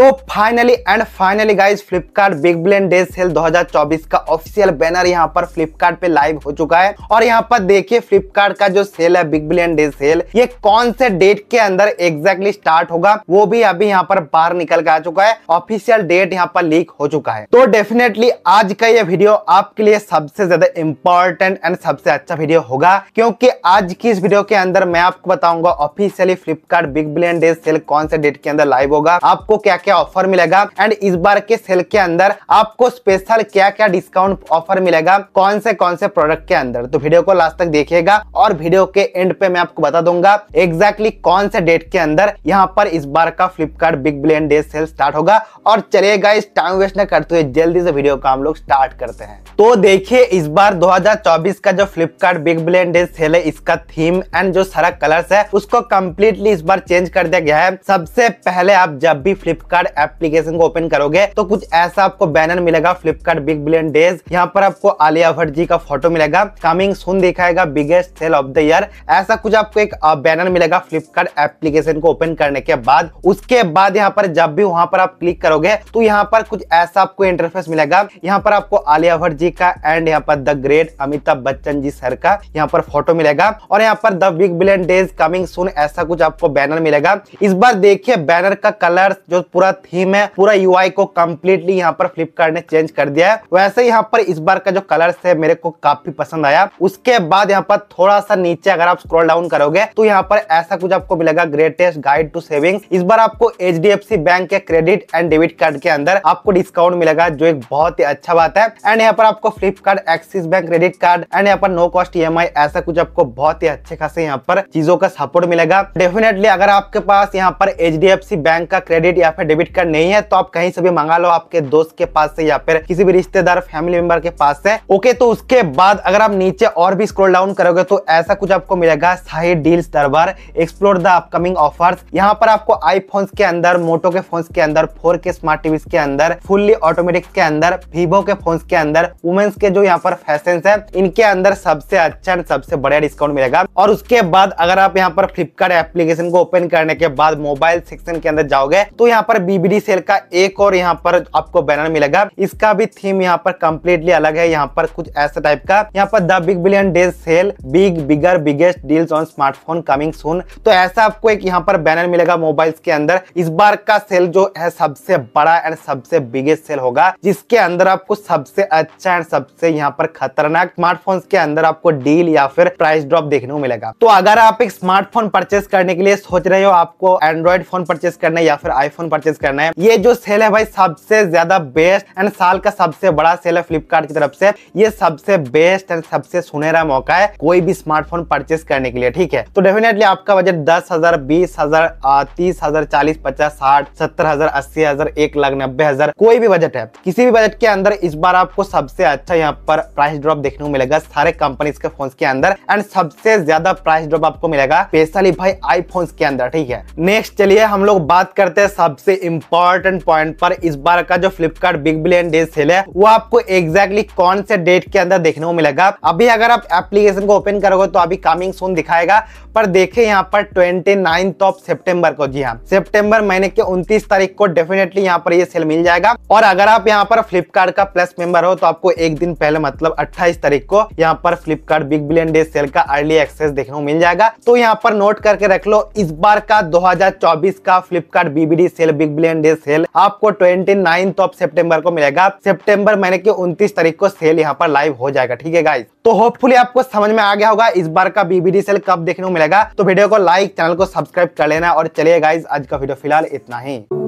तो finally and finally guys Flipkart big billion day sale 2024 का official banner यहाँ पर फ्लिपकार्ट पे लाइव हो चुका है और यहाँ पर देखिए फ्लिपकार्ट का जो सेल है बिग ब्लेन डे सेल ये कौन से डेट के अंदर एग्जैक्टली स्टार्ट होगा वो भी अभी यहाँ पर बाहर निकल के आ चुका है ऑफिशियल डेट यहाँ पर लीक हो चुका है तो डेफिनेटली आज का ये वीडियो आपके लिए सबसे ज्यादा इंपॉर्टेंट एंड सबसे अच्छा वीडियो होगा क्योंकि आज की इस वीडियो के अंदर मैं आपको बताऊंगा officially Flipkart big billion day sale कौन से डेट के अंदर लाइव होगा आपको क्या क्या क्या ऑफर मिलेगा एंड इस बार के सेल के अंदर आपको स्पेशल क्या क्या डिस्काउंट ऑफर मिलेगा कौन से कौन से प्रोडक्ट के अंदर तो वीडियो को लास्ट तक देखिएगा और वीडियो के एंड पे मैं आपको बता दूंगा एग्जैक्टली exactly कौन से डेट के अंदर यहाँ पर इस बार का Flipkart big billion day sale start होगा और चलेगा इस टाइम वेस्ट न करते हुए जल्दी से वीडियो का हम लोग स्टार्ट करते हैं तो देखिए इस बार 2024 का जो Flipkart big billion day sale है इसका थीम एंड जो सारा कलर्स है उसको कम्प्लीटली इस बार चेंज कर दिया गया है सबसे पहले आप जब भी फ्लिपकार्ट फ्लिपकार्ट एप्लीकेशन को ओपन करोगे तो कुछ ऐसा आपको बैनर मिलेगा फ्लिपकार्ट बिग बिलियन डेज यहाँ पर आपको आलिया भट्ट जी का फोटो मिलेगा कमिंग सुन दिखाएगा biggest sale of the year ऐसा कुछ आपको एक बैनर मिलेगा फ्लिपकार्ट एप्लीकेशन को ओपन करने के बाद उसके बाद यहाँ पर जब भी वहां पर आप क्लिक करोगे तो यहाँ पर कुछ ऐसा आपको इंटरफेस मिलेगा यहाँ पर आपको आलिया भट्ट जी का एंड यहाँ पर the great Amitabh Bachchan ji sir का यहाँ पर फोटो मिलेगा और यहाँ पर the big billion days coming soon ऐसा कुछ आपको बैनर मिलेगा इस बार देखिए बैनर का कलर जो पूरा थीम है पूरा यू को कम्प्लीटली यहाँ पर फ्लिपकार्ट ने चेंज कर दिया है वैसे यहाँ पर इस बार का जो कलर है मेरे को काफी पसंद आया उसके बाद यहाँ पर थोड़ा सा नीचे अगर आप स्क्रॉल डाउन करोगे तो यहाँ पर ऐसा कुछ आपको मिलेगा ग्रेटेस्ट गाइड टू सेविंग इस बार आपको एच बैंक के क्रेडिट एंड डेबिट कार्ड के अंदर आपको डिस्काउंट मिलेगा जो एक बहुत ही अच्छा बात है एंड यहाँ पर आपको Flipkart Axis bank credit card and यहाँ पर नो कॉस्ट ई ऐसा कुछ आपको बहुत ही अच्छे खासे यहाँ पर चीजों का सपोर्ट मिलेगा डेफिनेटली अगर आपके पास यहाँ पर एच बैंक का क्रेडिट या फिर डेबिट कार्ड नहीं है तो आप कहीं से भी मंगा लो आपके दोस्त के पास से या फिर किसी भी रिश्तेदार फैमिली मेंबर के पास से ओके तो उसके बाद अगर आप नीचे और भी स्क्रोल डाउन करोगे तो ऐसा कुछ आपको मिलेगा शाही डील्स दरबार एक्सप्लोर द अपकमिंग ऑफर यहाँ पर आपको आईफोन के अंदर मोटो के फोन के अंदर फोर के स्मार्ट टीवी के अंदर फुल्ली ऑटोमेटिक के अंदर वीवो के फोन के अंदर वुमेन्स के जो यहाँ पर फैशन है इनके अंदर सबसे अच्छा सबसे बढ़िया डिस्काउंट मिलेगा और उसके बाद अगर आप यहाँ पर फ्लिपकार्ट एप्लीकेशन को ओपन करने के बाद मोबाइल सेक्शन के अंदर जाओगे तो यहाँ पर बीबीडी सेल का एक और यहाँ पर आपको बैनर मिलेगा इसका भी थीम यहाँ पर कम्प्लीटली अलग है यहाँ पर कुछ ऐसा टाइप का यहाँ पर the big billion days sale big bigger biggest deals on smartphone coming soon तो ऐसा आपको एक यहाँ पर बैनर मिलेगा मोबाइल के अंदर इस बार का सेल जो है सबसे बड़ा एंड सबसे बिगेस्ट सेल होगा जिसके अंदर आपको सबसे अच्छा एंड सबसे यहाँ पर खतरनाक स्मार्टफोन के अंदर आपको डील या फिर प्राइस ड्रॉप देखने को मिलेगा तो अगर आप एक स्मार्टफोन परचेस करने के लिए सोच रहे हो आपको एंड्रॉइड फोन परचेस करने या फिर आईफोन परचेस परचेज करना है ये जो सेल है भाई सबसे ज्यादा बेस्ट एंड साल का सबसे बड़ा सेल है फ्लिपकार्ट की तरफ से ये सबसे बेस्ट एंड सबसे सुनहरा मौका है कोई भी स्मार्टफोन परचेज करने के लिए ठीक है तो डेफिनेटली आपका बजट दस हजार बीस हजार तीस हजार चालीस पचास साठ सत्तर हजार अस्सी हजार एक लाख नब्बे हजार कोई भी बजट है किसी भी बजट के अंदर इस बार आपको सबसे अच्छा यहाँ पर प्राइस ड्रॉप देखने को मिलेगा सारे कंपनीज के फोन के अंदर एंड सबसे ज्यादा प्राइस ड्रॉप आपको मिलेगा स्पेशली भाई आईफोन के अंदर ठीक है नेक्स्ट चलिए हम लोग बात करते हैं सबसे इंपॉर्टेंट पॉइंट पर इस बार का जो Flipkart big billion day sale है वो आपको एग्जैक्टली कौन से डेट के अंदर देखने को मिलेगा अभी अगर आप एप्लीकेशन को ओपन करोगे तो अभी कमिंग सोन दिखाएगा पर देखे यहाँ पर ट्वेंटी नाइन्थ ऑफ सेप्टेम्बर को जी हाँ सेप्टेम्बर महीने के उन्तीस तारीख को डेफिनेटली यहाँ पर ये सेल मिल जाएगा और अगर आप यहाँ पर फ्लिपकार्ट का प्लस मेंबर हो तो आपको एक दिन पहले मतलब अट्ठाईस तारीख को यहाँ पर Flipkart big billion day sale का अर्ली एक्सेस देखने को मिल जाएगा तो यहाँ पर नोट करके रख लो इस बार का 2024 का फ्लिपकार्ट बीबीडी सेल बिग एक बिलियन डे सेल आपको ट्वेंटी नाइन्थ ऑफ सेप्टेम्बर को मिलेगा सेप्टेम्बर महीने की उन्तीस तारीख को सेल यहाँ पर लाइव हो जाएगा ठीक है गाइज तो होपफुली आपको समझ में आ गया होगा इस बार का बीबीडी सेल कब देखने को मिलेगा तो वीडियो को लाइक चैनल को सब्सक्राइब कर लेना और चलिए गाइज आज का वीडियो फिलहाल इतना ही